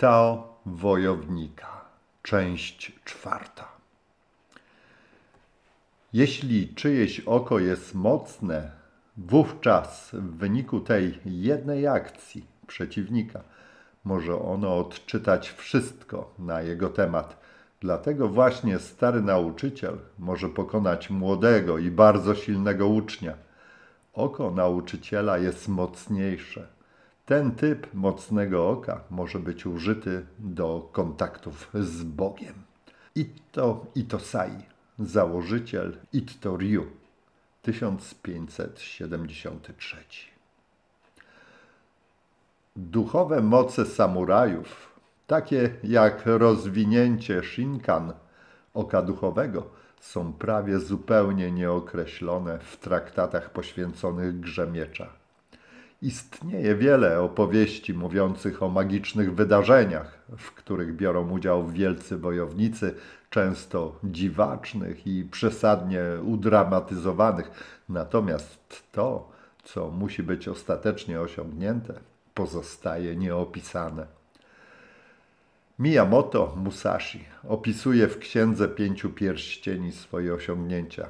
Tao Wojownika, część czwarta. Jeśli czyjeś oko jest mocne, wówczas w wyniku tej jednej akcji przeciwnika może ono odczytać wszystko na jego temat. Dlatego właśnie stary nauczyciel może pokonać młodego i bardzo silnego ucznia. Oko nauczyciela jest mocniejsze ten typ mocnego oka może być użyty do kontaktów z Bogiem. Itto Itosai, założyciel Itto Ryu, 1573. Duchowe moce samurajów, takie jak rozwinięcie Shinkan, oka duchowego, są prawie zupełnie nieokreślone w traktatach poświęconych grze miecza. Istnieje wiele opowieści mówiących o magicznych wydarzeniach, w których biorą udział wielcy wojownicy, często dziwacznych i przesadnie udramatyzowanych. Natomiast to, co musi być ostatecznie osiągnięte, pozostaje nieopisane. Miyamoto Musashi opisuje w Księdze Pięciu Pierścieni swoje osiągnięcia.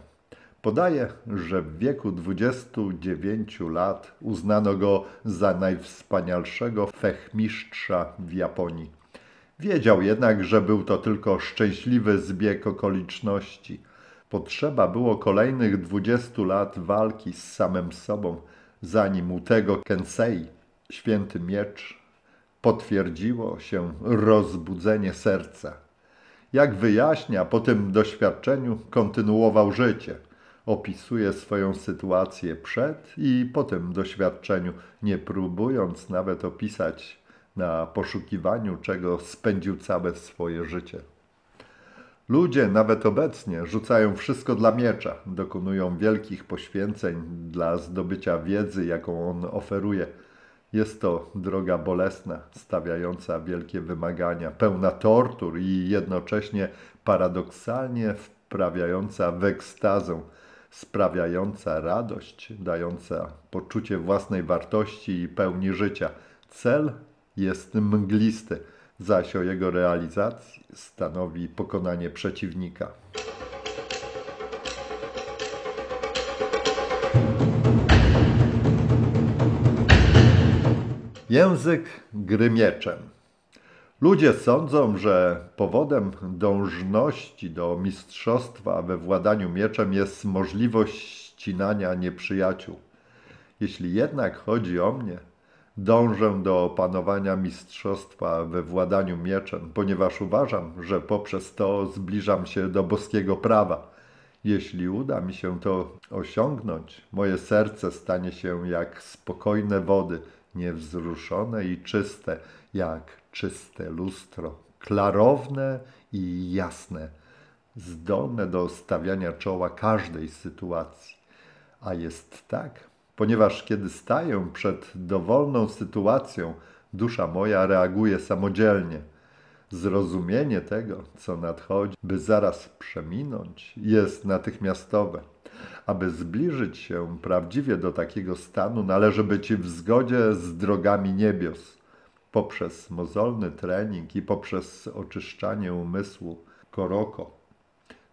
Podaje, że w wieku 29 lat uznano go za najwspanialszego fechmistrza w Japonii. Wiedział jednak, że był to tylko szczęśliwy zbieg okoliczności. Potrzeba było kolejnych 20 lat walki z samym sobą, zanim u tego Kensei, święty miecz, potwierdziło się rozbudzenie serca. Jak wyjaśnia, po tym doświadczeniu kontynuował życie – opisuje swoją sytuację przed i po tym doświadczeniu, nie próbując nawet opisać na poszukiwaniu, czego spędził całe swoje życie. Ludzie, nawet obecnie, rzucają wszystko dla miecza, dokonują wielkich poświęceń dla zdobycia wiedzy, jaką on oferuje. Jest to droga bolesna, stawiająca wielkie wymagania, pełna tortur i jednocześnie paradoksalnie wprawiająca w ekstazę sprawiająca radość, dająca poczucie własnej wartości i pełni życia. Cel jest mglisty, zaś o jego realizacji stanowi pokonanie przeciwnika. Język gry mieczem. Ludzie sądzą, że powodem dążności do mistrzostwa we władaniu mieczem jest możliwość ścinania nieprzyjaciół. Jeśli jednak chodzi o mnie, dążę do opanowania mistrzostwa we władaniu mieczem, ponieważ uważam, że poprzez to zbliżam się do boskiego prawa. Jeśli uda mi się to osiągnąć, moje serce stanie się jak spokojne wody, niewzruszone i czyste, jak czyste lustro, klarowne i jasne, zdolne do stawiania czoła każdej sytuacji. A jest tak, ponieważ kiedy staję przed dowolną sytuacją, dusza moja reaguje samodzielnie. Zrozumienie tego, co nadchodzi, by zaraz przeminąć, jest natychmiastowe. Aby zbliżyć się prawdziwie do takiego stanu, należy być w zgodzie z drogami niebios poprzez mozolny trening i poprzez oczyszczanie umysłu koroko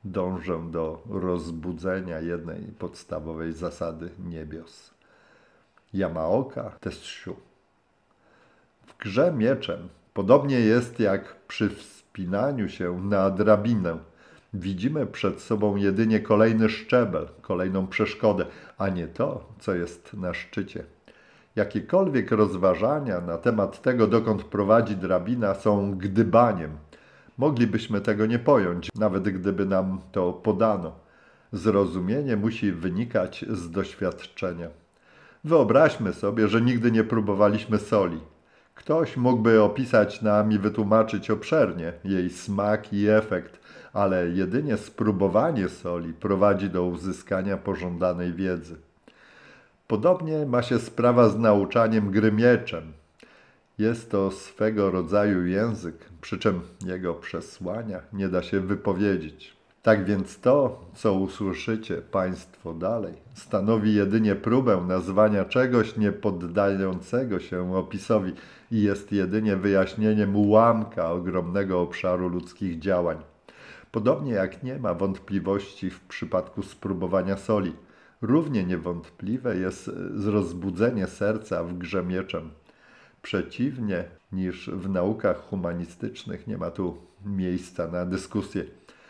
dążę do rozbudzenia jednej podstawowej zasady niebios. Yamaoka Tessiu. W grze mieczem podobnie jest jak przy wspinaniu się na drabinę. Widzimy przed sobą jedynie kolejny szczebel, kolejną przeszkodę, a nie to, co jest na szczycie. Jakiekolwiek rozważania na temat tego, dokąd prowadzi drabina, są gdybaniem. Moglibyśmy tego nie pojąć, nawet gdyby nam to podano. Zrozumienie musi wynikać z doświadczenia. Wyobraźmy sobie, że nigdy nie próbowaliśmy soli. Ktoś mógłby opisać nam i wytłumaczyć obszernie jej smak i efekt, ale jedynie spróbowanie soli prowadzi do uzyskania pożądanej wiedzy. Podobnie ma się sprawa z nauczaniem gry mieczem. Jest to swego rodzaju język, przy czym jego przesłania nie da się wypowiedzieć. Tak więc to, co usłyszycie Państwo dalej, stanowi jedynie próbę nazwania czegoś niepoddającego się opisowi i jest jedynie wyjaśnieniem ułamka ogromnego obszaru ludzkich działań. Podobnie jak nie ma wątpliwości w przypadku spróbowania soli – Równie niewątpliwe jest e, rozbudzenie serca w grze mieczem. Przeciwnie niż w naukach humanistycznych nie ma tu miejsca na dyskusję.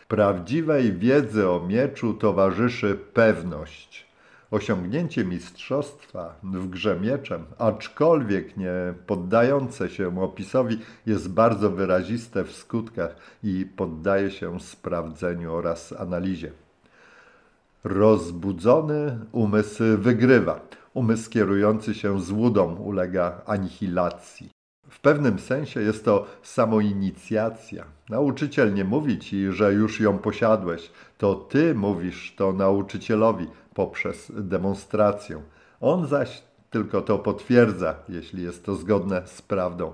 Prawdziwej wiedzy o mieczu towarzyszy pewność. Osiągnięcie mistrzostwa w grze mieczem, aczkolwiek nie poddające się opisowi, jest bardzo wyraziste w skutkach i poddaje się sprawdzeniu oraz analizie. Rozbudzony umysł wygrywa. Umysł kierujący się złudą ulega anihilacji. W pewnym sensie jest to samoinicjacja. Nauczyciel nie mówi ci, że już ją posiadłeś. To ty mówisz to nauczycielowi poprzez demonstrację. On zaś tylko to potwierdza, jeśli jest to zgodne z prawdą.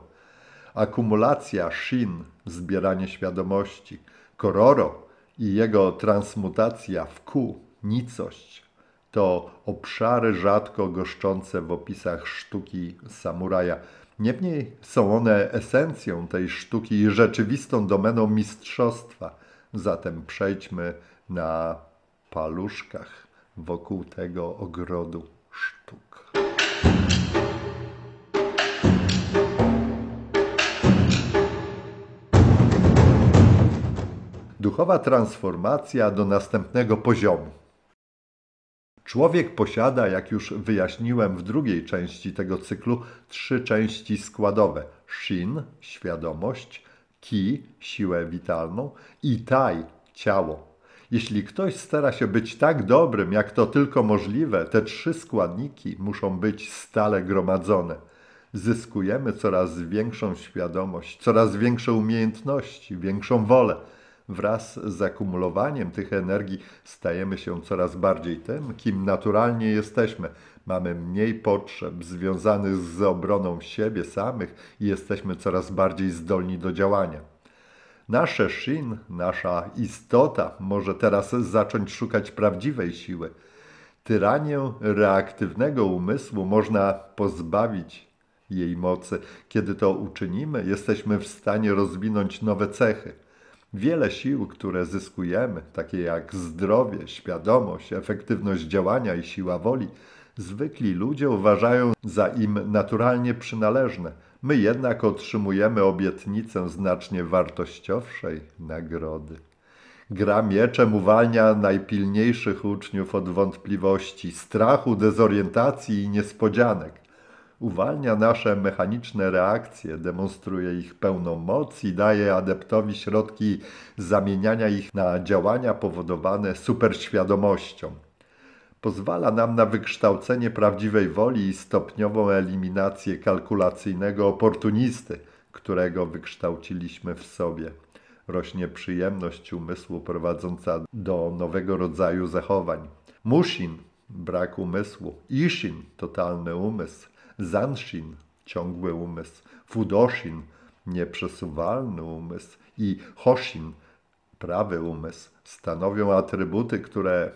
Akumulacja shin, zbieranie świadomości, kororo i jego transmutacja w ku nicość to obszary rzadko goszczące w opisach sztuki samuraja. Niemniej są one esencją tej sztuki i rzeczywistą domeną mistrzostwa. Zatem przejdźmy na paluszkach wokół tego ogrodu sztuk. Duchowa transformacja do następnego poziomu. Człowiek posiada, jak już wyjaśniłem w drugiej części tego cyklu, trzy części składowe: shin świadomość, ki siłę witalną i tai ciało. Jeśli ktoś stara się być tak dobrym, jak to tylko możliwe, te trzy składniki muszą być stale gromadzone. Zyskujemy coraz większą świadomość, coraz większe umiejętności, większą wolę wraz z akumulowaniem tych energii stajemy się coraz bardziej tym, kim naturalnie jesteśmy. Mamy mniej potrzeb związanych z obroną siebie samych i jesteśmy coraz bardziej zdolni do działania. Nasze Shin, nasza istota może teraz zacząć szukać prawdziwej siły. Tyranię reaktywnego umysłu można pozbawić jej mocy. Kiedy to uczynimy, jesteśmy w stanie rozwinąć nowe cechy. Wiele sił, które zyskujemy, takie jak zdrowie, świadomość, efektywność działania i siła woli, zwykli ludzie uważają za im naturalnie przynależne. My jednak otrzymujemy obietnicę znacznie wartościowszej nagrody. Gra mieczem uwalnia najpilniejszych uczniów od wątpliwości, strachu, dezorientacji i niespodzianek uwalnia nasze mechaniczne reakcje, demonstruje ich pełną moc i daje adeptowi środki zamieniania ich na działania powodowane superświadomością. Pozwala nam na wykształcenie prawdziwej woli i stopniową eliminację kalkulacyjnego oportunisty, którego wykształciliśmy w sobie. Rośnie przyjemność umysłu prowadząca do nowego rodzaju zachowań. Mushin brak umysłu, Ishin totalny umysł, Zanshin ciągły umysł, Fudoshin nieprzesuwalny umysł i Hoshin prawy umysł stanowią atrybuty, które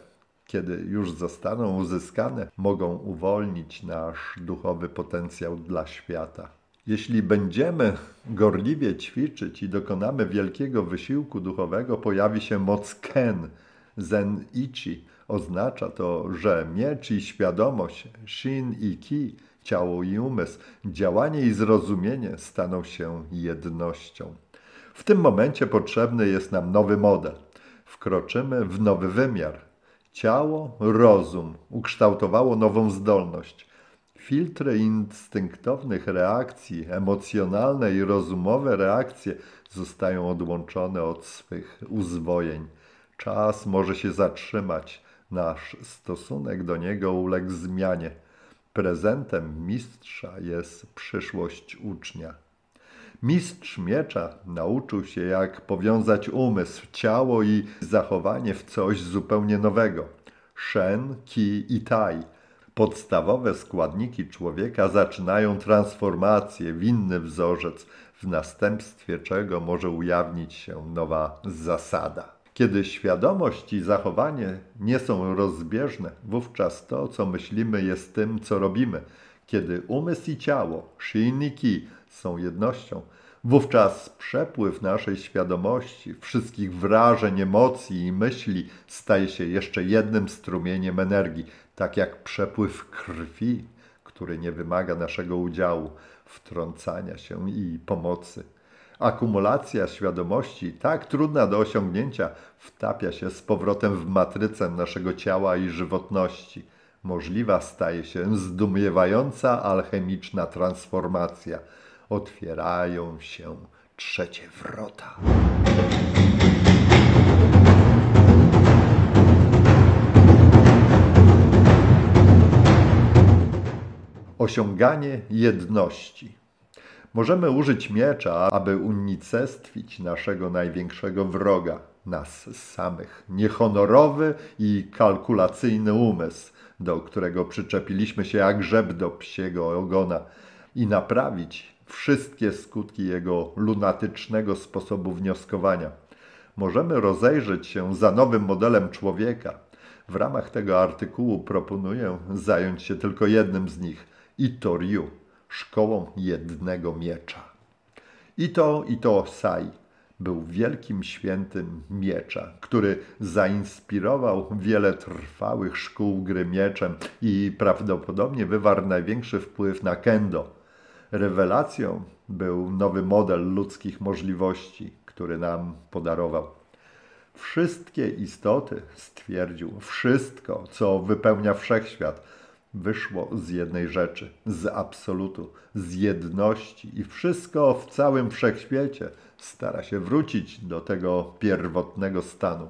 kiedy już zostaną uzyskane, mogą uwolnić nasz duchowy potencjał dla świata. Jeśli będziemy gorliwie ćwiczyć i dokonamy wielkiego wysiłku duchowego, pojawi się moc Ken – Zen-ichi oznacza to, że miecz i świadomość, shin i ki, ciało i umysł, działanie i zrozumienie staną się jednością. W tym momencie potrzebny jest nam nowy model. Wkroczymy w nowy wymiar. Ciało, rozum ukształtowało nową zdolność. Filtry instynktownych reakcji, emocjonalne i rozumowe reakcje zostają odłączone od swych uzwojeń. Czas może się zatrzymać, nasz stosunek do niego uległ zmianie. Prezentem mistrza jest przyszłość ucznia. Mistrz miecza nauczył się, jak powiązać umysł, ciało i zachowanie w coś zupełnie nowego. Shen, Ki i Tai. Podstawowe składniki człowieka zaczynają transformację w inny wzorzec, w następstwie czego może ujawnić się nowa zasada. Kiedy świadomość i zachowanie nie są rozbieżne, wówczas to, co myślimy, jest tym, co robimy. Kiedy umysł i ciało, silniki, są jednością, wówczas przepływ naszej świadomości, wszystkich wrażeń, emocji i myśli staje się jeszcze jednym strumieniem energii, tak jak przepływ krwi, który nie wymaga naszego udziału, wtrącania się i pomocy. Akumulacja świadomości, tak trudna do osiągnięcia, wtapia się z powrotem w matrycę naszego ciała i żywotności. Możliwa staje się zdumiewająca alchemiczna transformacja. Otwierają się trzecie wrota. Osiąganie jedności. Możemy użyć miecza, aby unicestwić naszego największego wroga, nas samych. Niehonorowy i kalkulacyjny umysł, do którego przyczepiliśmy się jak grzeb do psiego ogona i naprawić wszystkie skutki jego lunatycznego sposobu wnioskowania. Możemy rozejrzeć się za nowym modelem człowieka. W ramach tego artykułu proponuję zająć się tylko jednym z nich, Itoriu szkołą jednego miecza. I to, i to sai był wielkim świętym miecza, który zainspirował wiele trwałych szkół gry mieczem i prawdopodobnie wywarł największy wpływ na kendo. Rewelacją był nowy model ludzkich możliwości, który nam podarował. Wszystkie istoty, stwierdził, wszystko, co wypełnia wszechświat, wyszło z jednej rzeczy, z absolutu, z jedności i wszystko w całym wszechświecie stara się wrócić do tego pierwotnego stanu.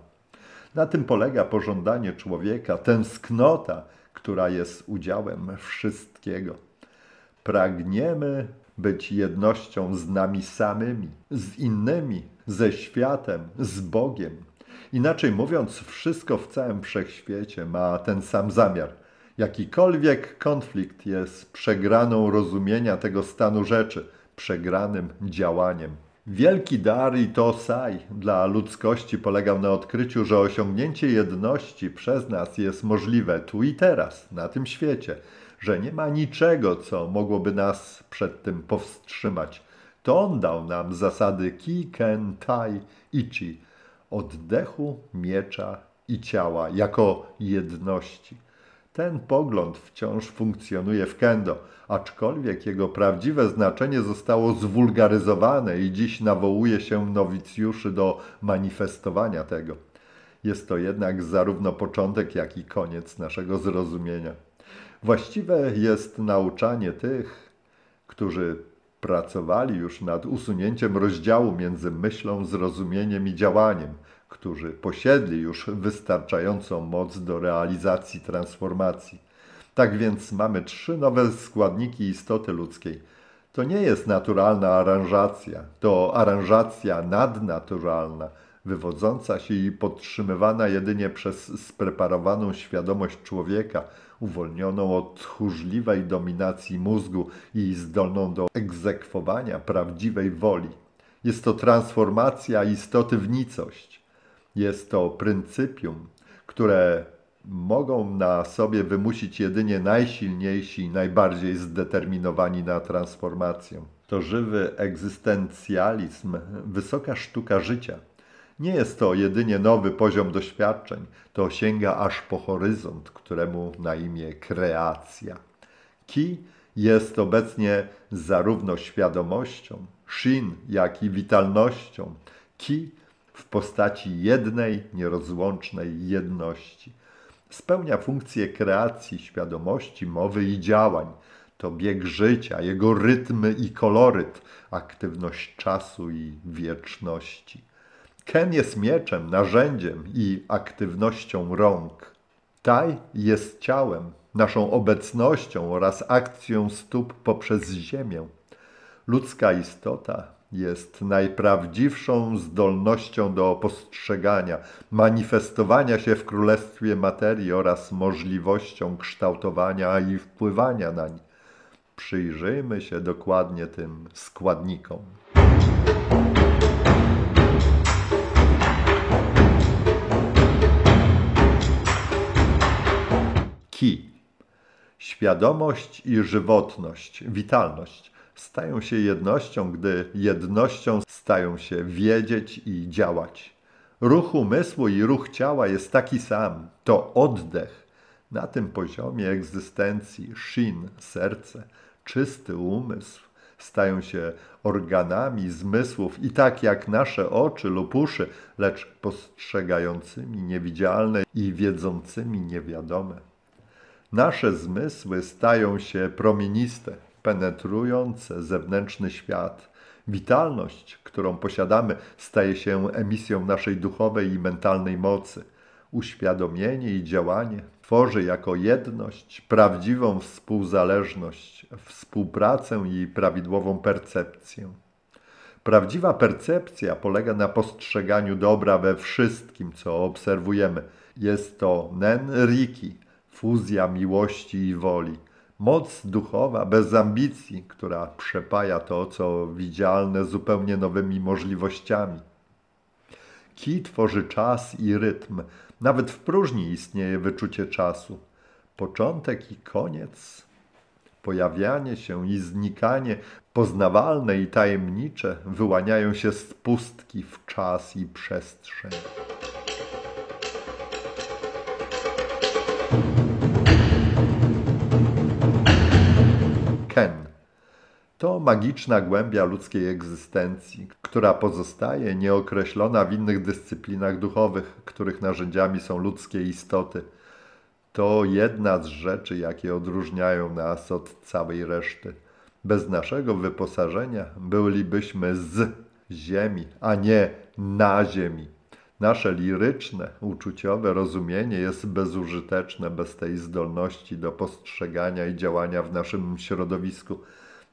Na tym polega pożądanie człowieka, tęsknota, która jest udziałem wszystkiego. Pragniemy być jednością z nami samymi, z innymi, ze światem, z Bogiem. Inaczej mówiąc, wszystko w całym wszechświecie ma ten sam zamiar – Jakikolwiek konflikt jest przegraną rozumienia tego stanu rzeczy, przegranym działaniem. Wielki dar i to saj dla ludzkości polegał na odkryciu, że osiągnięcie jedności przez nas jest możliwe tu i teraz, na tym świecie, że nie ma niczego, co mogłoby nas przed tym powstrzymać. To on dał nam zasady ki, ken, tai, ichi, oddechu, miecza i ciała jako jedności. Ten pogląd wciąż funkcjonuje w kendo, aczkolwiek jego prawdziwe znaczenie zostało zwulgaryzowane i dziś nawołuje się nowicjuszy do manifestowania tego. Jest to jednak zarówno początek, jak i koniec naszego zrozumienia. Właściwe jest nauczanie tych, którzy pracowali już nad usunięciem rozdziału między myślą, zrozumieniem i działaniem – którzy posiedli już wystarczającą moc do realizacji transformacji. Tak więc mamy trzy nowe składniki istoty ludzkiej. To nie jest naturalna aranżacja, to aranżacja nadnaturalna, wywodząca się i podtrzymywana jedynie przez spreparowaną świadomość człowieka, uwolnioną od tchórzliwej dominacji mózgu i zdolną do egzekwowania prawdziwej woli. Jest to transformacja istoty w nicość. Jest to pryncypium, które mogą na sobie wymusić jedynie najsilniejsi i najbardziej zdeterminowani na transformację. To żywy egzystencjalizm, wysoka sztuka życia. Nie jest to jedynie nowy poziom doświadczeń, to sięga aż po horyzont, któremu na imię kreacja. Ki jest obecnie zarówno świadomością, shin, jak i witalnością. Ki w postaci jednej, nierozłącznej jedności. Spełnia funkcję kreacji świadomości, mowy i działań. To bieg życia, jego rytmy i koloryt, aktywność czasu i wieczności. Ken jest mieczem, narzędziem i aktywnością rąk. Taj jest ciałem, naszą obecnością oraz akcją stóp poprzez ziemię. Ludzka istota jest najprawdziwszą zdolnością do postrzegania, manifestowania się w królestwie materii oraz możliwością kształtowania i wpływania nań. Przyjrzyjmy się dokładnie tym składnikom. Ki. Świadomość i żywotność, witalność stają się jednością, gdy jednością stają się wiedzieć i działać. Ruch umysłu i ruch ciała jest taki sam to oddech. Na tym poziomie egzystencji shin, serce, czysty umysł stają się organami zmysłów i tak jak nasze oczy lub uszy, lecz postrzegającymi niewidzialne i wiedzącymi niewiadome. Nasze zmysły stają się promieniste, penetrując zewnętrzny świat. Witalność, którą posiadamy, staje się emisją naszej duchowej i mentalnej mocy. Uświadomienie i działanie tworzy jako jedność prawdziwą współzależność, współpracę i prawidłową percepcję. Prawdziwa percepcja polega na postrzeganiu dobra we wszystkim, co obserwujemy. Jest to nen riki, fuzja miłości i woli. Moc duchowa, bez ambicji, która przepaja to, co widzialne, zupełnie nowymi możliwościami. Ki tworzy czas i rytm. Nawet w próżni istnieje wyczucie czasu. Początek i koniec, pojawianie się i znikanie, poznawalne i tajemnicze, wyłaniają się z pustki w czas i przestrzeń. to magiczna głębia ludzkiej egzystencji, która pozostaje nieokreślona w innych dyscyplinach duchowych, których narzędziami są ludzkie istoty. To jedna z rzeczy, jakie odróżniają nas od całej reszty. Bez naszego wyposażenia bylibyśmy z ziemi, a nie na ziemi. Nasze liryczne, uczuciowe rozumienie jest bezużyteczne bez tej zdolności do postrzegania i działania w naszym środowisku.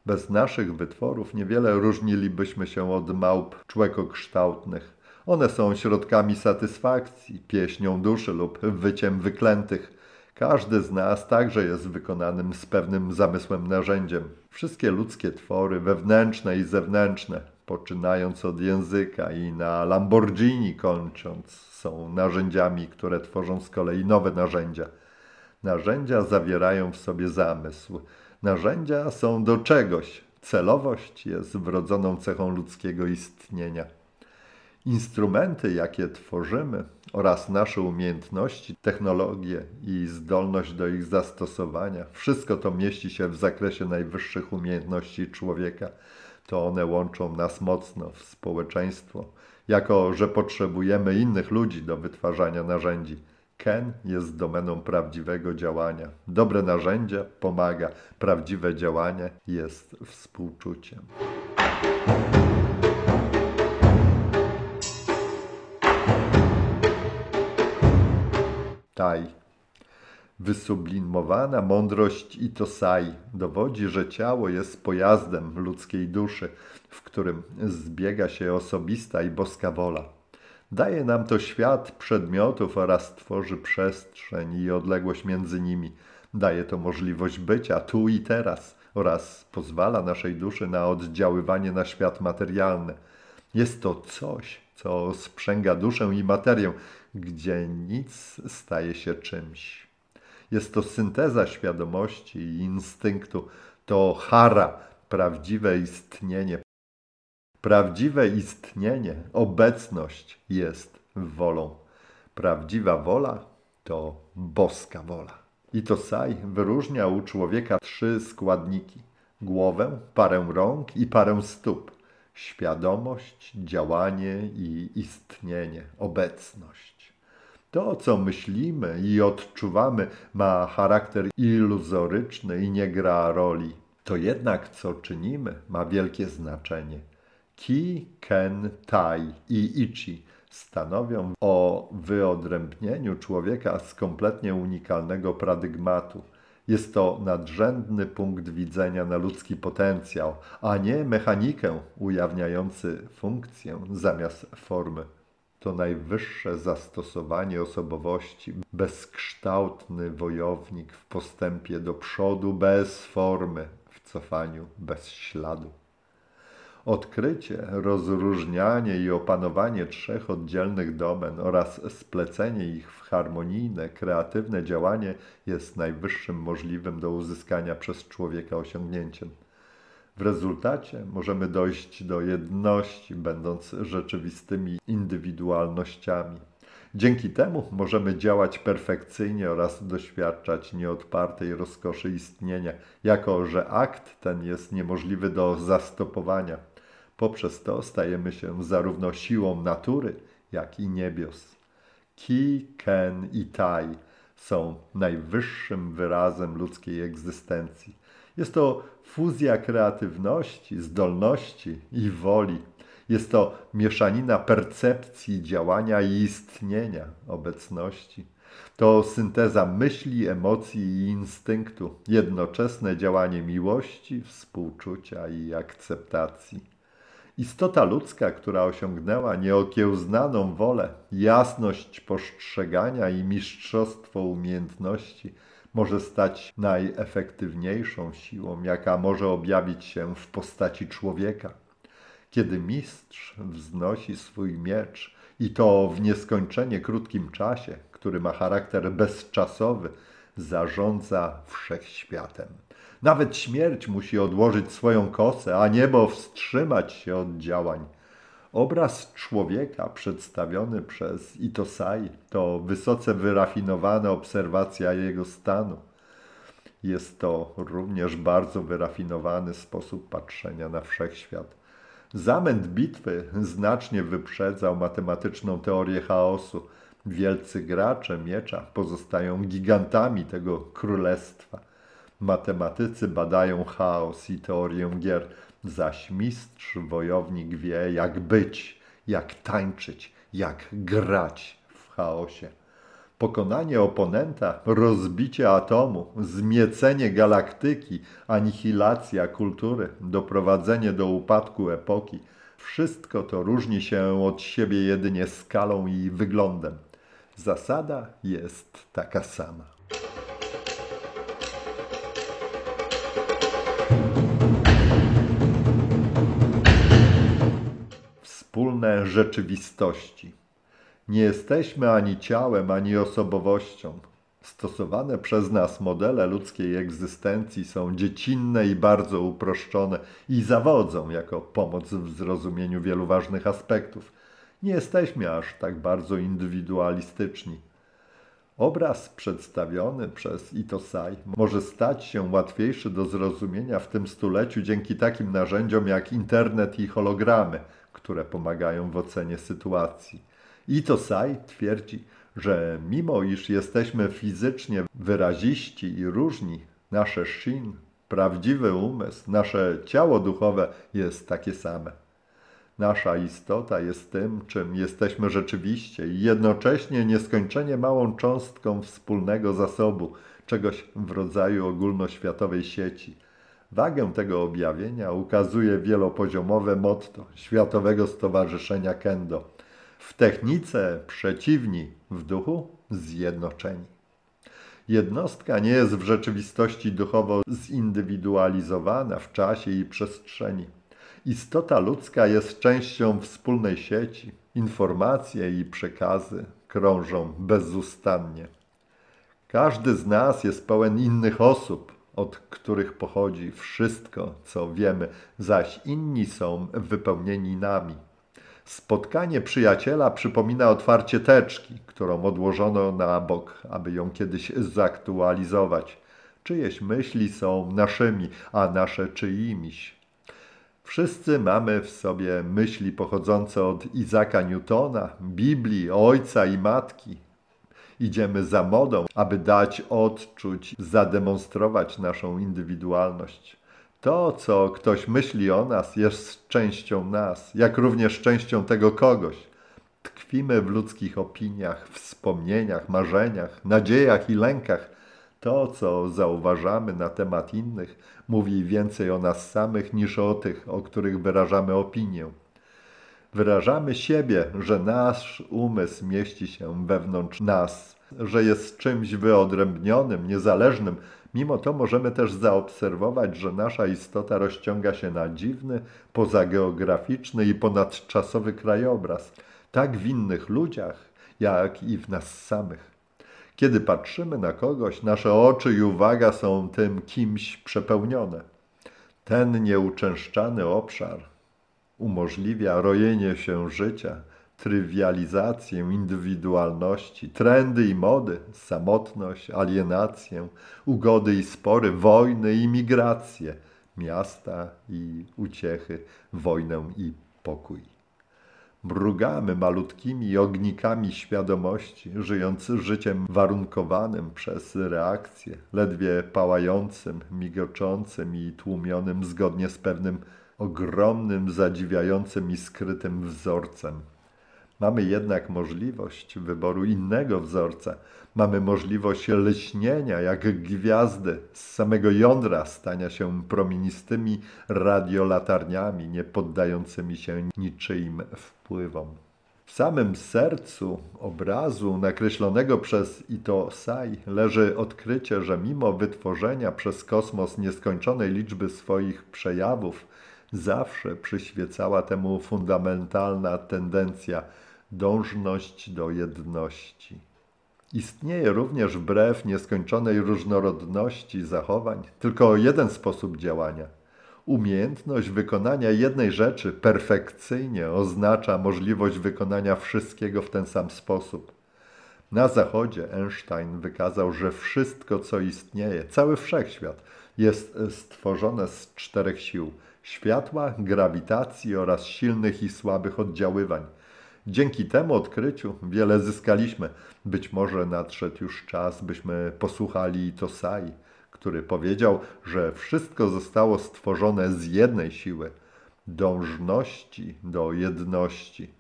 Bez naszych wytworów niewiele różnilibyśmy się od małp człekokształtnych. One są środkami satysfakcji, pieśnią duszy lub wyciem wyklętych. Każdy z nas także jest wykonanym z pewnym zamysłem narzędziem. Wszystkie ludzkie twory, wewnętrzne i zewnętrzne, poczynając od języka i na Lamborghini kończąc, są narzędziami, które tworzą z kolei nowe narzędzia. Narzędzia zawierają w sobie zamysł – Narzędzia są do czegoś. Celowość jest wrodzoną cechą ludzkiego istnienia. Instrumenty, jakie tworzymy, oraz nasze umiejętności, technologie i zdolność do ich zastosowania wszystko to mieści się w zakresie najwyższych umiejętności człowieka. To one łączą nas mocno w społeczeństwo, jako że potrzebujemy innych ludzi do wytwarzania narzędzi. Ken jest domeną prawdziwego działania. Dobre narzędzie pomaga, prawdziwe działanie jest współczuciem. Tai. Wysublimowana mądrość Itosai dowodzi, że ciało jest pojazdem ludzkiej duszy, w którym zbiega się osobista i boska wola. Daje nam to świat przedmiotów oraz tworzy przestrzeń i odległość między nimi. Daje to możliwość bycia tu i teraz oraz pozwala naszej duszy na oddziaływanie na świat materialny. Jest to coś, co sprzęga duszę i materię, gdzie nic staje się czymś. Jest to synteza świadomości i instynktu, to hara, prawdziwe istnienie. Prawdziwe istnienie, obecność jest wolą. Prawdziwa wola to boska wola. I to Saj wyróżnia u człowieka trzy składniki: głowę, parę rąk i parę stóp. Świadomość, działanie i istnienie, obecność. To, co myślimy i odczuwamy, ma charakter iluzoryczny i nie gra roli. To jednak, co czynimy, ma wielkie znaczenie. Ki, Ken, Tai i Ichi stanowią o wyodrębnieniu człowieka z kompletnie unikalnego paradygmatu. Jest to nadrzędny punkt widzenia na ludzki potencjał, a nie mechanikę ujawniający funkcję zamiast formy. To najwyższe zastosowanie osobowości, bezkształtny wojownik w postępie do przodu bez formy, w cofaniu bez śladu. Odkrycie, rozróżnianie i opanowanie trzech oddzielnych domen oraz splecenie ich w harmonijne, kreatywne działanie jest najwyższym możliwym do uzyskania przez człowieka osiągnięciem. W rezultacie możemy dojść do jedności, będąc rzeczywistymi indywidualnościami. Dzięki temu możemy działać perfekcyjnie oraz doświadczać nieodpartej rozkoszy istnienia, jako że akt ten jest niemożliwy do zastopowania. Poprzez to stajemy się zarówno siłą natury, jak i niebios. Ki, Ken i Tai są najwyższym wyrazem ludzkiej egzystencji. Jest to fuzja kreatywności, zdolności i woli. Jest to mieszanina percepcji, działania i istnienia, obecności. To synteza myśli, emocji i instynktu, jednoczesne działanie miłości, współczucia i akceptacji. Istota ludzka, która osiągnęła nieokiełznaną wolę, jasność postrzegania i mistrzostwo umiejętności, może stać najefektywniejszą siłą, jaka może objawić się w postaci człowieka. Kiedy mistrz wznosi swój miecz i to w nieskończenie krótkim czasie, który ma charakter bezczasowy, zarządza wszechświatem. Nawet śmierć musi odłożyć swoją kosę, a niebo wstrzymać się od działań. Obraz człowieka przedstawiony przez Itosai to wysoce wyrafinowana obserwacja jego stanu. Jest to również bardzo wyrafinowany sposób patrzenia na wszechświat. Zamęt bitwy znacznie wyprzedzał matematyczną teorię chaosu. Wielcy gracze miecza pozostają gigantami tego królestwa. Matematycy badają chaos i teorię gier, zaś mistrz wojownik wie, jak być, jak tańczyć, jak grać w chaosie. Pokonanie oponenta, rozbicie atomu, zmiecenie galaktyki, anihilacja kultury, doprowadzenie do upadku epoki wszystko to różni się od siebie jedynie skalą i wyglądem. Zasada jest taka sama. pełne rzeczywistości. Nie jesteśmy ani ciałem, ani osobowością. Stosowane przez nas modele ludzkiej egzystencji są dziecinne i bardzo uproszczone i zawodzą jako pomoc w zrozumieniu wielu ważnych aspektów. Nie jesteśmy aż tak bardzo indywidualistyczni. Obraz przedstawiony przez Itosai może stać się łatwiejszy do zrozumienia w tym stuleciu dzięki takim narzędziom jak internet i hologramy – które pomagają w ocenie sytuacji. sai twierdzi, że mimo iż jesteśmy fizycznie wyraziści i różni, nasze shin, prawdziwy umysł, nasze ciało duchowe jest takie same. Nasza istota jest tym, czym jesteśmy rzeczywiście i jednocześnie nieskończenie małą cząstką wspólnego zasobu, czegoś w rodzaju ogólnoświatowej sieci – Wagę tego objawienia ukazuje wielopoziomowe motto Światowego Stowarzyszenia Kendo. W technice przeciwni, w duchu zjednoczeni. Jednostka nie jest w rzeczywistości duchowo zindywidualizowana w czasie i przestrzeni. Istota ludzka jest częścią wspólnej sieci. Informacje i przekazy krążą bezustannie. Każdy z nas jest pełen innych osób, od których pochodzi wszystko, co wiemy, zaś inni są wypełnieni nami. Spotkanie przyjaciela przypomina otwarcie teczki, którą odłożono na bok, aby ją kiedyś zaktualizować. Czyjeś myśli są naszymi, a nasze czyimiś. Wszyscy mamy w sobie myśli pochodzące od Izaka Newtona, Biblii, ojca i matki, idziemy za modą, aby dać odczuć, zademonstrować naszą indywidualność. To, co ktoś myśli o nas, jest częścią nas, jak również częścią tego kogoś. Tkwimy w ludzkich opiniach, wspomnieniach, marzeniach, nadziejach i lękach. To, co zauważamy na temat innych, mówi więcej o nas samych niż o tych, o których wyrażamy opinię. Wyrażamy siebie, że nasz umysł mieści się wewnątrz nas, że jest czymś wyodrębnionym, niezależnym. Mimo to możemy też zaobserwować, że nasza istota rozciąga się na dziwny, pozageograficzny i ponadczasowy krajobraz, tak w innych ludziach, jak i w nas samych. Kiedy patrzymy na kogoś, nasze oczy i uwaga są tym kimś przepełnione. Ten nieuczęszczany obszar umożliwia rojenie się życia, trywializację indywidualności, trendy i mody, samotność, alienację, ugody i spory, wojny i migracje, miasta i uciechy, wojnę i pokój. Brugamy malutkimi ognikami świadomości, żyjąc życiem warunkowanym przez reakcje, ledwie pałającym, migoczącym i tłumionym zgodnie z pewnym ogromnym, zadziwiającym i skrytym wzorcem. Mamy jednak możliwość wyboru innego wzorca. Mamy możliwość lśnienia jak gwiazdy, z samego jądra stania się promienistymi radiolatarniami, nie poddającymi się niczyim wpływom. W samym sercu obrazu nakreślonego przez Ito Sai leży odkrycie, że mimo wytworzenia przez kosmos nieskończonej liczby swoich przejawów, zawsze przyświecała temu fundamentalna tendencja dążność do jedności. Istnieje również wbrew nieskończonej różnorodności zachowań tylko jeden sposób działania. Umiejętność wykonania jednej rzeczy perfekcyjnie oznacza możliwość wykonania wszystkiego w ten sam sposób. Na Zachodzie Einstein wykazał, że wszystko, co istnieje, cały wszechświat, jest stworzone z czterech sił: światła, grawitacji oraz silnych i słabych oddziaływań. Dzięki temu odkryciu wiele zyskaliśmy. Być może nadszedł już czas, byśmy posłuchali Tosai, który powiedział, że wszystko zostało stworzone z jednej siły dążności do jedności.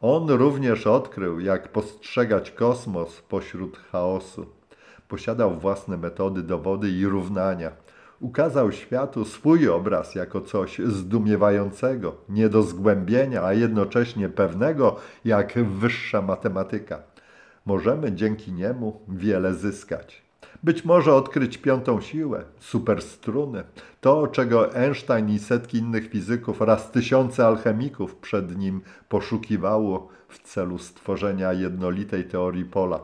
On również odkrył, jak postrzegać kosmos pośród chaosu. Posiadał własne metody dowody i równania ukazał światu swój obraz jako coś zdumiewającego, nie do zgłębienia, a jednocześnie pewnego jak wyższa matematyka. Możemy dzięki niemu wiele zyskać. Być może odkryć piątą siłę, superstrunę, to czego Einstein i setki innych fizyków oraz tysiące alchemików przed nim poszukiwało w celu stworzenia jednolitej teorii pola.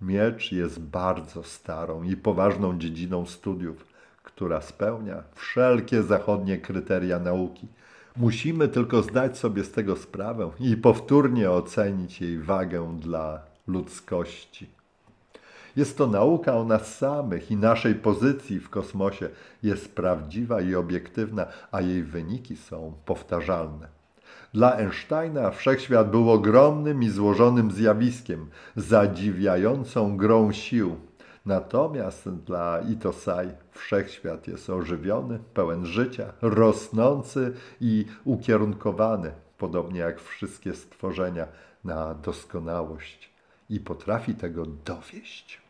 Miecz jest bardzo starą i poważną dziedziną studiów która spełnia wszelkie zachodnie kryteria nauki. Musimy tylko zdać sobie z tego sprawę i powtórnie ocenić jej wagę dla ludzkości. Jest to nauka o nas samych i naszej pozycji w kosmosie jest prawdziwa i obiektywna, a jej wyniki są powtarzalne. Dla Einsteina wszechświat był ogromnym i złożonym zjawiskiem, zadziwiającą grą sił, Natomiast dla Itosai wszechświat jest ożywiony, pełen życia, rosnący i ukierunkowany, podobnie jak wszystkie stworzenia, na doskonałość i potrafi tego dowieść.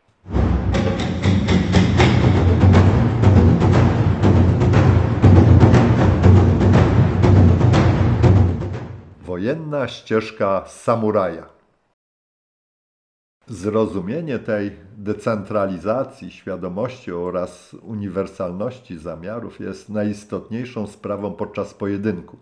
Wojenna ścieżka samuraja. Zrozumienie tej decentralizacji świadomości oraz uniwersalności zamiarów jest najistotniejszą sprawą podczas pojedynku.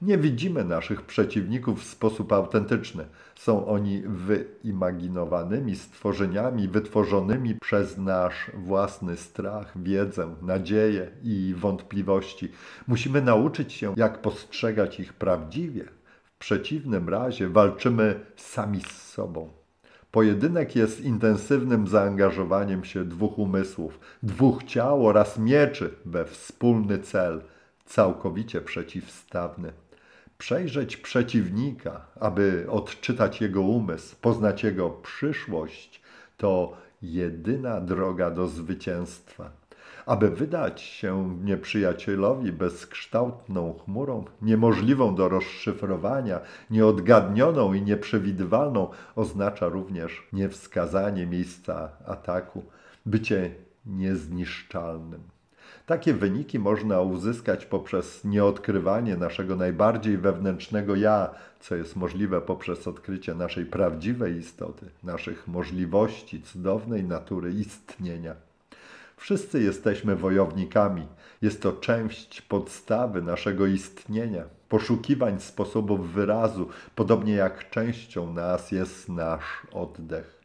Nie widzimy naszych przeciwników w sposób autentyczny. Są oni wyimaginowanymi stworzeniami wytworzonymi przez nasz własny strach, wiedzę, nadzieję i wątpliwości. Musimy nauczyć się, jak postrzegać ich prawdziwie. W przeciwnym razie walczymy sami z sobą. Pojedynek jest intensywnym zaangażowaniem się dwóch umysłów, dwóch ciał oraz mieczy we wspólny cel, całkowicie przeciwstawny. Przejrzeć przeciwnika, aby odczytać jego umysł, poznać jego przyszłość, to jedyna droga do zwycięstwa aby wydać się nieprzyjacielowi bezkształtną chmurą, niemożliwą do rozszyfrowania, nieodgadnioną i nieprzewidywalną, oznacza również niewskazanie miejsca ataku, bycie niezniszczalnym. Takie wyniki można uzyskać poprzez nieodkrywanie naszego najbardziej wewnętrznego ja, co jest możliwe poprzez odkrycie naszej prawdziwej istoty, naszych możliwości, cudownej natury istnienia. Wszyscy jesteśmy wojownikami. Jest to część podstawy naszego istnienia, poszukiwań sposobów wyrazu, podobnie jak częścią nas jest nasz oddech.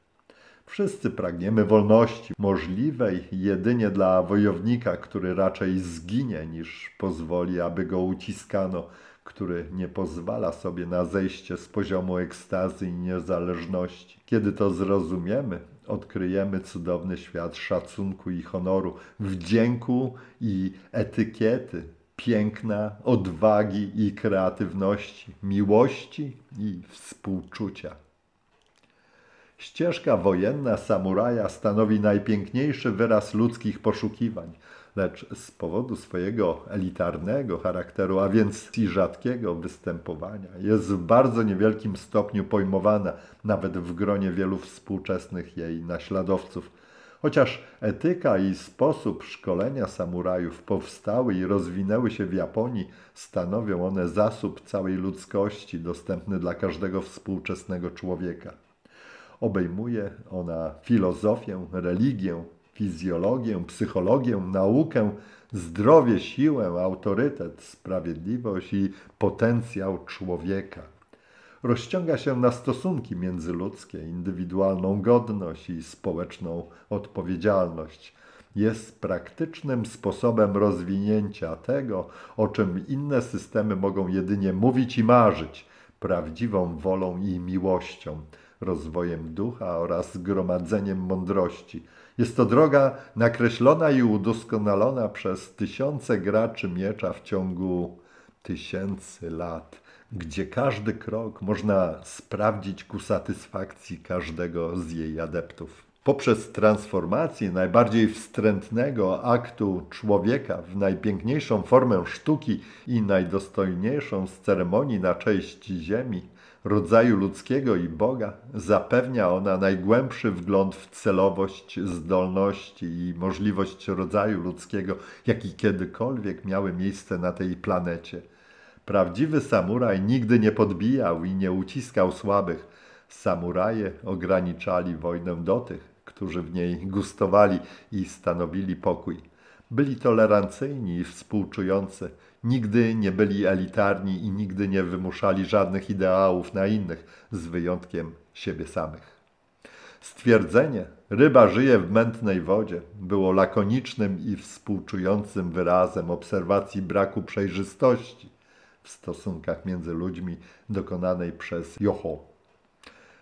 Wszyscy pragniemy wolności, możliwej jedynie dla wojownika, który raczej zginie niż pozwoli, aby go uciskano, który nie pozwala sobie na zejście z poziomu ekstazy i niezależności. Kiedy to zrozumiemy, odkryjemy cudowny świat szacunku i honoru, wdzięku i etykiety, piękna, odwagi i kreatywności, miłości i współczucia. Ścieżka wojenna samuraja stanowi najpiękniejszy wyraz ludzkich poszukiwań – lecz z powodu swojego elitarnego charakteru, a więc i rzadkiego występowania, jest w bardzo niewielkim stopniu pojmowana nawet w gronie wielu współczesnych jej naśladowców. Chociaż etyka i sposób szkolenia samurajów powstały i rozwinęły się w Japonii, stanowią one zasób całej ludzkości dostępny dla każdego współczesnego człowieka. Obejmuje ona filozofię, religię, fizjologię, psychologię, naukę, zdrowie, siłę, autorytet, sprawiedliwość i potencjał człowieka. Rozciąga się na stosunki międzyludzkie, indywidualną godność i społeczną odpowiedzialność. Jest praktycznym sposobem rozwinięcia tego, o czym inne systemy mogą jedynie mówić i marzyć, prawdziwą wolą i miłością rozwojem ducha oraz zgromadzeniem mądrości. Jest to droga nakreślona i udoskonalona przez tysiące graczy miecza w ciągu tysięcy lat, gdzie każdy krok można sprawdzić ku satysfakcji każdego z jej adeptów. Poprzez transformację najbardziej wstrętnego aktu człowieka w najpiękniejszą formę sztuki i najdostojniejszą z ceremonii na cześć Ziemi, rodzaju ludzkiego i Boga zapewnia ona najgłębszy wgląd w celowość, zdolności i możliwość rodzaju ludzkiego, jaki kiedykolwiek miały miejsce na tej planecie. Prawdziwy samuraj nigdy nie podbijał i nie uciskał słabych. Samuraje ograniczali wojnę do tych, którzy w niej gustowali i stanowili pokój. Byli tolerancyjni i współczujący Nigdy nie byli elitarni i nigdy nie wymuszali żadnych ideałów na innych, z wyjątkiem siebie samych. Stwierdzenie ryba żyje w mętnej wodzie było lakonicznym i współczującym wyrazem obserwacji braku przejrzystości w stosunkach między ludźmi dokonanej przez Joho.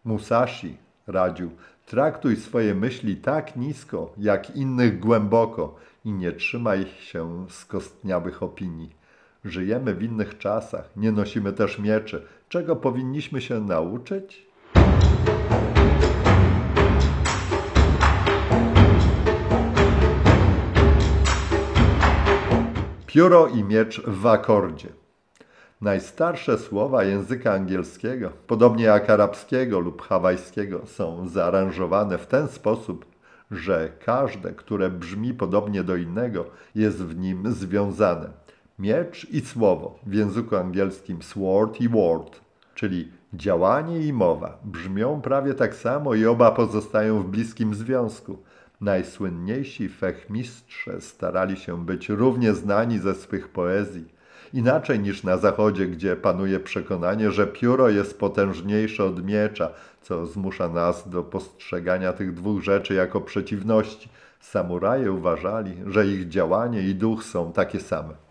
Musashi radził, traktuj swoje myśli tak nisko, jak innych głęboko i nie trzymaj się skostniałych opinii. Żyjemy w innych czasach, nie nosimy też mieczy. Czego powinniśmy się nauczyć? Pióro i miecz w akordzie. Najstarsze słowa języka angielskiego, podobnie jak arabskiego lub hawajskiego, są zaaranżowane w ten sposób, że każde, które brzmi podobnie do innego, jest w nim związane. Miecz i słowo, w języku angielskim sword i word, czyli działanie i mowa, brzmią prawie tak samo i oba pozostają w bliskim związku. Najsłynniejsi fechmistrze starali się być równie znani ze swych poezji. Inaczej niż na zachodzie, gdzie panuje przekonanie, że pióro jest potężniejsze od miecza, co zmusza nas do postrzegania tych dwóch rzeczy jako przeciwności. Samuraje uważali, że ich działanie i duch są takie same.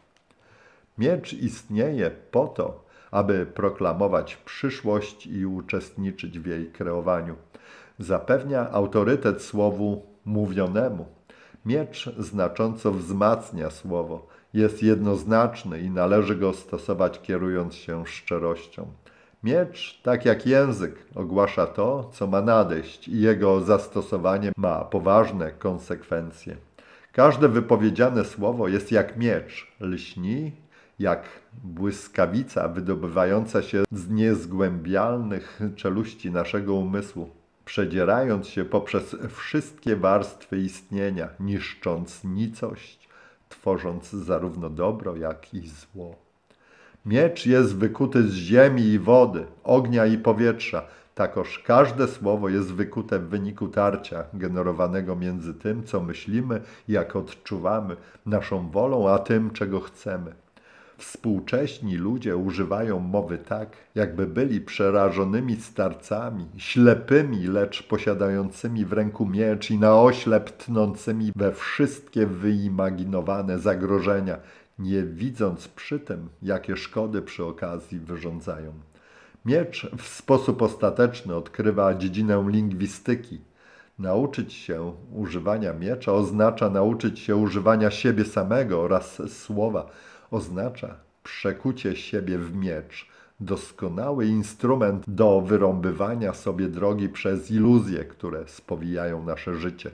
Miecz istnieje po to, aby proklamować przyszłość i uczestniczyć w jej kreowaniu. Zapewnia autorytet słowu mówionemu. Miecz znacząco wzmacnia słowo, jest jednoznaczny i należy go stosować kierując się szczerością. Miecz, tak jak język, ogłasza to, co ma nadejść, i jego zastosowanie ma poważne konsekwencje. Każde wypowiedziane słowo jest jak miecz, lśni jak błyskawica wydobywająca się z niezgłębialnych czeluści naszego umysłu, przedzierając się poprzez wszystkie warstwy istnienia, niszcząc nicość, tworząc zarówno dobro, jak i zło. Miecz jest wykuty z ziemi i wody, ognia i powietrza. Takoż każde słowo jest wykute w wyniku tarcia generowanego między tym, co myślimy, jak odczuwamy, naszą wolą, a tym, czego chcemy. Współcześni ludzie używają mowy tak, jakby byli przerażonymi starcami, ślepymi, lecz posiadającymi w ręku miecz i na oślep tnącymi we wszystkie wyimaginowane zagrożenia, nie widząc przy tym, jakie szkody przy okazji wyrządzają. Miecz w sposób ostateczny odkrywa dziedzinę lingwistyki. Nauczyć się używania miecza oznacza nauczyć się używania siebie samego oraz słowa – oznacza przekucie siebie w miecz, doskonały instrument do wyrąbywania sobie drogi przez iluzje, które spowijają nasze życie.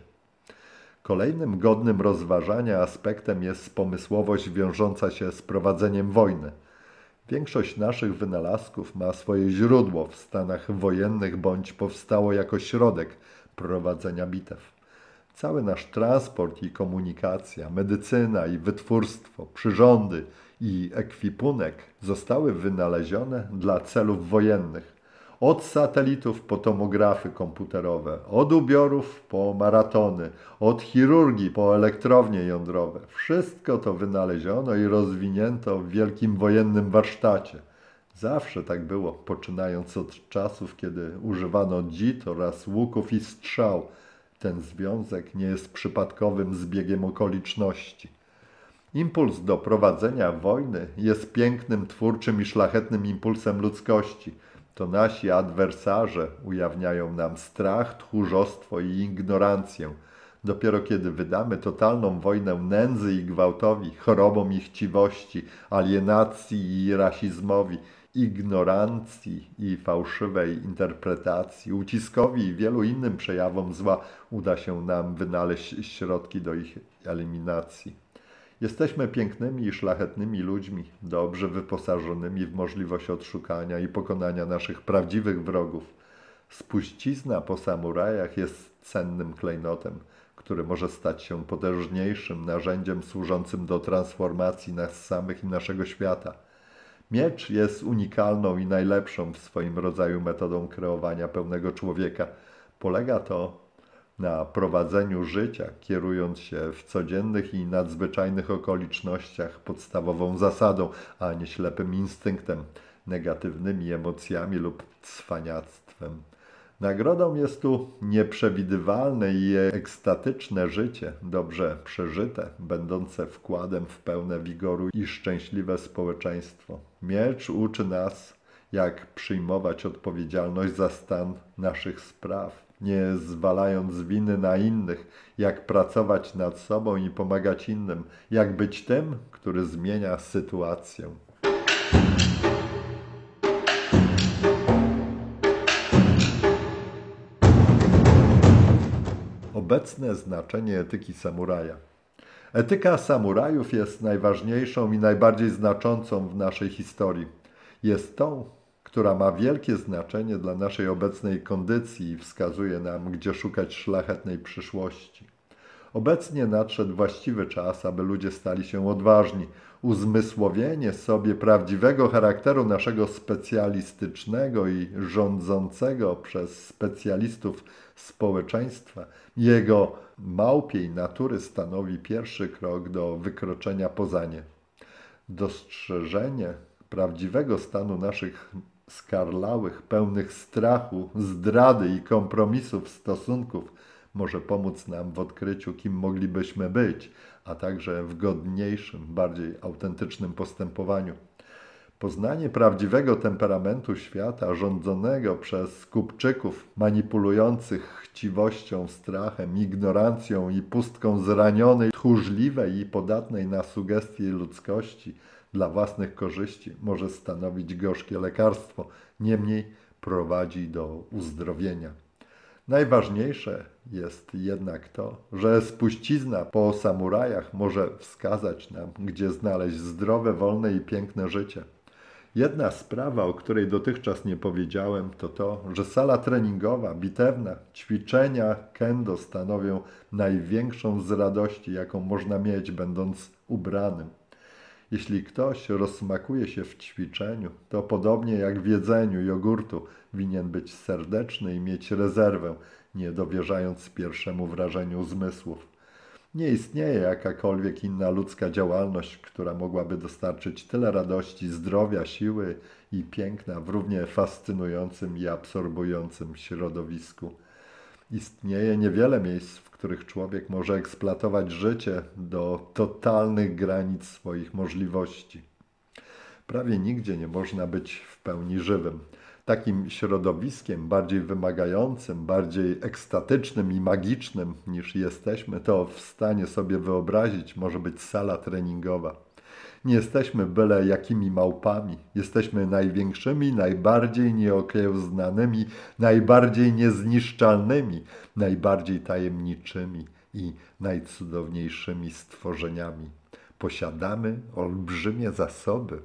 Kolejnym godnym rozważania aspektem jest pomysłowość wiążąca się z prowadzeniem wojny. Większość naszych wynalazków ma swoje źródło w stanach wojennych bądź powstało jako środek prowadzenia bitew. Cały nasz transport i komunikacja, medycyna i wytwórstwo, przyrządy i ekwipunek zostały wynalezione dla celów wojennych. Od satelitów po tomografy komputerowe, od ubiorów po maratony, od chirurgii po elektrownie jądrowe. Wszystko to wynaleziono i rozwinięto w wielkim wojennym warsztacie. Zawsze tak było, poczynając od czasów, kiedy używano dzit oraz łuków i strzał – ten związek nie jest przypadkowym zbiegiem okoliczności. Impuls do prowadzenia wojny jest pięknym, twórczym i szlachetnym impulsem ludzkości. To nasi adwersarze ujawniają nam strach, tchórzostwo i ignorancję. Dopiero kiedy wydamy totalną wojnę nędzy i gwałtowi, chorobom i chciwości, alienacji i rasizmowi, ignorancji i fałszywej interpretacji, uciskowi i wielu innym przejawom zła uda się nam wynaleźć środki do ich eliminacji. Jesteśmy pięknymi i szlachetnymi ludźmi, dobrze wyposażonymi w możliwość odszukania i pokonania naszych prawdziwych wrogów. Spuścizna po samurajach jest cennym klejnotem, który może stać się potężniejszym narzędziem służącym do transformacji nas samych i naszego świata – Miecz jest unikalną i najlepszą w swoim rodzaju metodą kreowania pełnego człowieka. Polega to na prowadzeniu życia, kierując się w codziennych i nadzwyczajnych okolicznościach podstawową zasadą, a nie ślepym instynktem, negatywnymi emocjami lub cwaniactwem. Nagrodą jest tu nieprzewidywalne i ekstatyczne życie, dobrze przeżyte, będące wkładem w pełne wigoru i szczęśliwe społeczeństwo. Miecz uczy nas, jak przyjmować odpowiedzialność za stan naszych spraw, nie zwalając winy na innych, jak pracować nad sobą i pomagać innym, jak być tym, który zmienia sytuację. Obecne znaczenie etyki samuraja. Etyka samurajów jest najważniejszą i najbardziej znaczącą w naszej historii. Jest tą, która ma wielkie znaczenie dla naszej obecnej kondycji i wskazuje nam, gdzie szukać szlachetnej przyszłości. Obecnie nadszedł właściwy czas, aby ludzie stali się odważni. Uzmysłowienie sobie prawdziwego charakteru naszego specjalistycznego i rządzącego przez specjalistów społeczeństwa, jego małpiej natury stanowi pierwszy krok do wykroczenia poza nie. Dostrzeżenie prawdziwego stanu naszych skarlałych, pełnych strachu, zdrady i kompromisów stosunków może pomóc nam w odkryciu, kim moglibyśmy być, a także w godniejszym, bardziej autentycznym postępowaniu. Poznanie prawdziwego temperamentu świata, rządzonego przez skupczyków manipulujących chciwością, strachem, ignorancją i pustką zranionej, tchórzliwej i podatnej na sugestie ludzkości dla własnych korzyści, może stanowić gorzkie lekarstwo, niemniej prowadzi do uzdrowienia. Najważniejsze jest jednak to, że spuścizna po samurajach może wskazać nam, gdzie znaleźć zdrowe, wolne i piękne życie. Jedna sprawa, o której dotychczas nie powiedziałem, to to, że sala treningowa, bitewna, ćwiczenia kendo stanowią największą z radości, jaką można mieć, będąc ubranym. Jeśli ktoś rozsmakuje się w ćwiczeniu, to podobnie jak w jedzeniu jogurtu, winien być serdeczny i mieć rezerwę, nie dowierzając pierwszemu wrażeniu zmysłów. Nie istnieje jakakolwiek inna ludzka działalność, która mogłaby dostarczyć tyle radości, zdrowia, siły i piękna w równie fascynującym i absorbującym środowisku. Istnieje niewiele miejsc, w których człowiek może eksploatować życie do totalnych granic swoich możliwości. Prawie nigdzie nie można być w pełni żywym takim środowiskiem bardziej wymagającym, bardziej ekstatycznym i magicznym niż jesteśmy, to w stanie sobie wyobrazić może być sala treningowa. Nie jesteśmy byle jakimi małpami. Jesteśmy największymi, najbardziej nieokiełznanymi, najbardziej niezniszczalnymi, najbardziej tajemniczymi i najcudowniejszymi stworzeniami. Posiadamy olbrzymie zasoby.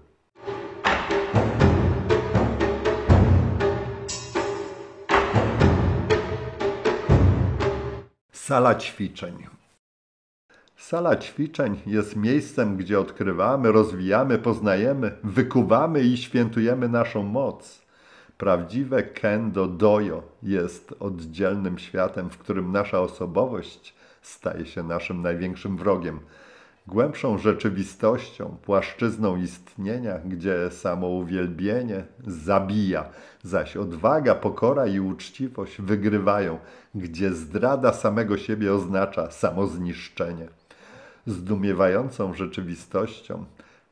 Sala ćwiczeń. Sala ćwiczeń jest miejscem, gdzie odkrywamy, rozwijamy, poznajemy, wykuwamy i świętujemy naszą moc. Prawdziwe kendo dojo jest oddzielnym światem, w którym nasza osobowość staje się naszym największym wrogiem głębszą rzeczywistością, płaszczyzną istnienia, gdzie samo uwielbienie zabija, zaś odwaga, pokora i uczciwość wygrywają, gdzie zdrada samego siebie oznacza samozniszczenie. Zdumiewającą rzeczywistością,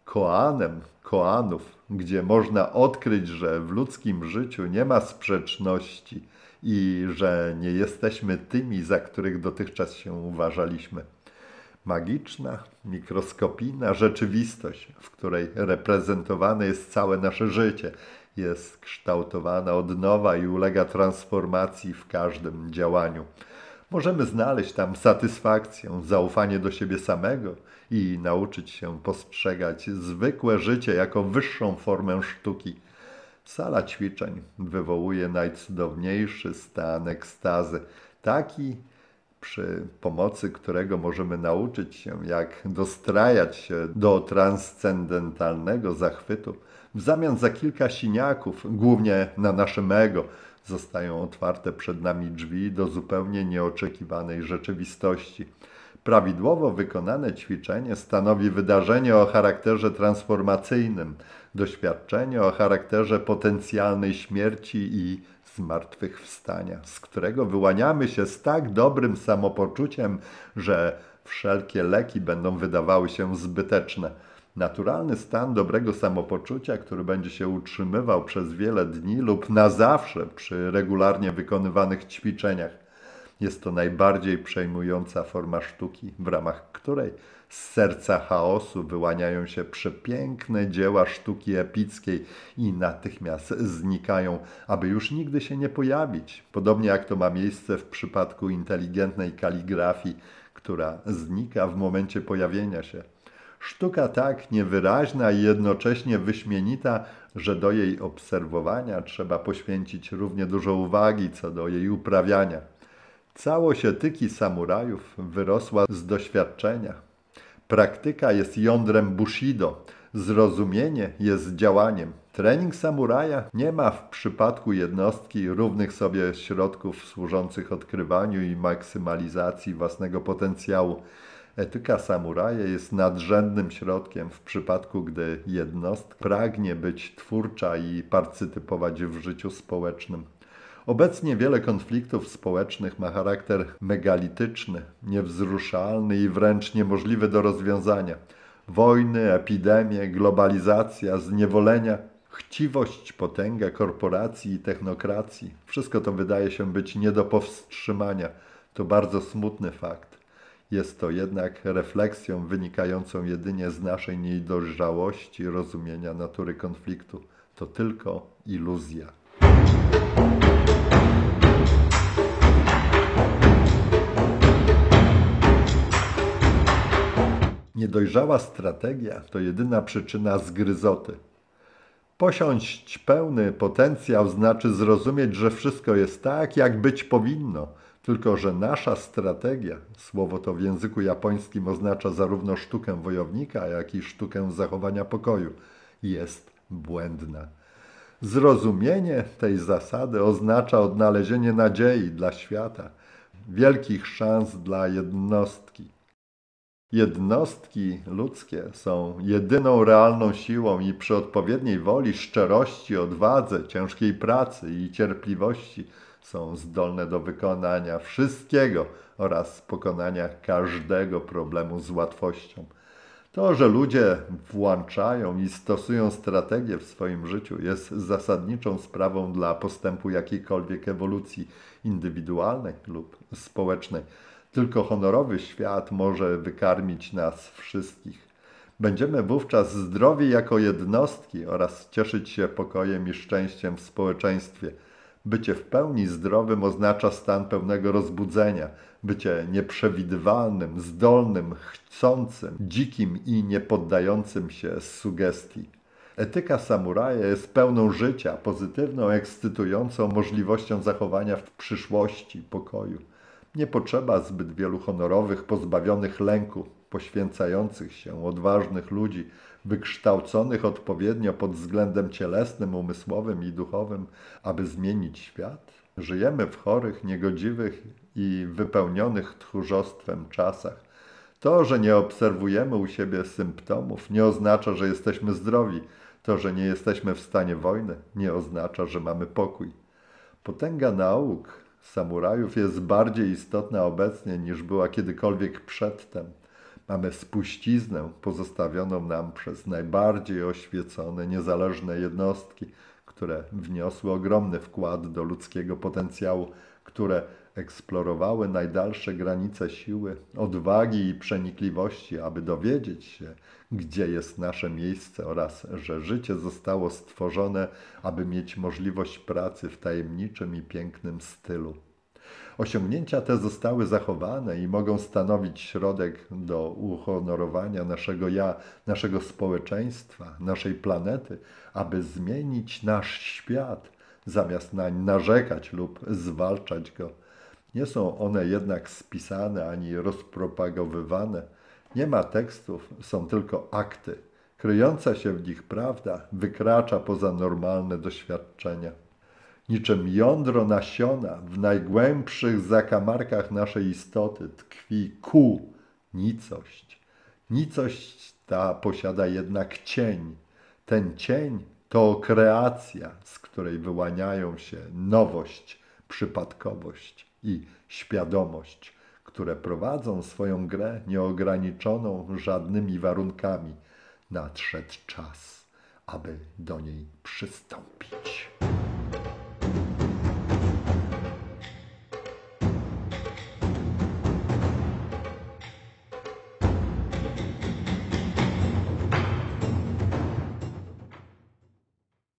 koanem koanów, gdzie można odkryć, że w ludzkim życiu nie ma sprzeczności i że nie jesteśmy tymi, za których dotychczas się uważaliśmy magiczna, mikroskopijna rzeczywistość, w której reprezentowane jest całe nasze życie, jest kształtowana od nowa i ulega transformacji w każdym działaniu. Możemy znaleźć tam satysfakcję, zaufanie do siebie samego i nauczyć się postrzegać zwykłe życie jako wyższą formę sztuki. Sala ćwiczeń wywołuje najcudowniejszy stan ekstazy, taki, przy pomocy którego możemy nauczyć się, jak dostrajać się do transcendentalnego zachwytu, w zamian za kilka siniaków, głównie na naszym ego, zostają otwarte przed nami drzwi do zupełnie nieoczekiwanej rzeczywistości. Prawidłowo wykonane ćwiczenie stanowi wydarzenie o charakterze transformacyjnym, doświadczenie o charakterze potencjalnej śmierci i zmartwychwstania, z którego wyłaniamy się z tak dobrym samopoczuciem, że wszelkie leki będą wydawały się zbyteczne. Naturalny stan dobrego samopoczucia, który będzie się utrzymywał przez wiele dni lub na zawsze przy regularnie wykonywanych ćwiczeniach. Jest to najbardziej przejmująca forma sztuki, w ramach której z serca chaosu wyłaniają się przepiękne dzieła sztuki epickiej i natychmiast znikają, aby już nigdy się nie pojawić. Podobnie jak to ma miejsce w przypadku inteligentnej kaligrafii, która znika w momencie pojawienia się. Sztuka tak niewyraźna i jednocześnie wyśmienita, że do jej obserwowania trzeba poświęcić równie dużo uwagi co do jej uprawiania. Całość etyki samurajów wyrosła z doświadczenia. Praktyka jest jądrem bushido, zrozumienie jest działaniem. Trening samuraja nie ma w przypadku jednostki równych sobie środków służących odkrywaniu i maksymalizacji własnego potencjału. Etyka samuraja jest nadrzędnym środkiem w przypadku, gdy jednostka pragnie być twórcza i partycypować w życiu społecznym. Obecnie wiele konfliktów społecznych ma charakter megalityczny, niewzruszalny i wręcz niemożliwy do rozwiązania. Wojny, epidemie, globalizacja, zniewolenia, chciwość, potęga korporacji i technokracji wszystko to wydaje się być nie do powstrzymania. To bardzo smutny fakt. Jest to jednak refleksją wynikającą jedynie z naszej niedojrzałości rozumienia natury konfliktu. To tylko iluzja. Niedojrzała strategia to jedyna przyczyna zgryzoty. Posiąść pełny potencjał znaczy zrozumieć, że wszystko jest tak, jak być powinno, tylko że nasza strategia, słowo to w języku japońskim oznacza zarówno sztukę wojownika, jak i sztukę zachowania pokoju, jest błędna. Zrozumienie tej zasady oznacza odnalezienie nadziei dla świata, wielkich szans dla jednostki. Jednostki ludzkie są jedyną realną siłą i przy odpowiedniej woli, szczerości, odwadze, ciężkiej pracy i cierpliwości są zdolne do wykonania wszystkiego oraz pokonania każdego problemu z łatwością. To, że ludzie włączają i stosują strategię w swoim życiu, jest zasadniczą sprawą dla postępu jakiejkolwiek ewolucji indywidualnej lub społecznej. Tylko honorowy świat może wykarmić nas wszystkich. Będziemy wówczas zdrowi jako jednostki oraz cieszyć się pokojem i szczęściem w społeczeństwie. Bycie w pełni zdrowym oznacza stan pełnego rozbudzenia, bycie nieprzewidywalnym, zdolnym, chcącym, dzikim i niepoddającym się sugestii. Etyka samuraja jest pełną życia, pozytywną, ekscytującą możliwością zachowania w przyszłości pokoju. Nie potrzeba zbyt wielu honorowych, pozbawionych lęku, poświęcających się, odważnych ludzi, wykształconych odpowiednio pod względem cielesnym, umysłowym i duchowym, aby zmienić świat? Żyjemy w chorych, niegodziwych i wypełnionych tchórzostwem czasach. To, że nie obserwujemy u siebie symptomów, nie oznacza, że jesteśmy zdrowi. To, że nie jesteśmy w stanie wojny, nie oznacza, że mamy pokój. Potęga nauk samurajów jest bardziej istotna obecnie niż była kiedykolwiek przedtem. Mamy spuściznę pozostawioną nam przez najbardziej oświecone, niezależne jednostki, które wniosły ogromny wkład do ludzkiego potencjału, które eksplorowały najdalsze granice siły, odwagi i przenikliwości, aby dowiedzieć się, gdzie jest nasze miejsce oraz że życie zostało stworzone, aby mieć możliwość pracy w tajemniczym i pięknym stylu. Osiągnięcia te zostały zachowane i mogą stanowić środek do uhonorowania naszego ja, naszego społeczeństwa, naszej planety, aby zmienić nasz świat, zamiast nań narzekać lub zwalczać go nie są one jednak spisane ani rozpropagowywane. Nie ma tekstów, są tylko akty. Kryjąca się w nich prawda wykracza poza normalne doświadczenia. Niczym jądro nasiona w najgłębszych zakamarkach naszej istoty tkwi ku nicość. Nicość ta posiada jednak cień. Ten cień to kreacja, z której wyłaniają się nowość, przypadkowość i świadomość, które prowadzą swoją grę nieograniczoną żadnymi warunkami, nadszedł czas, aby do niej przystąpić.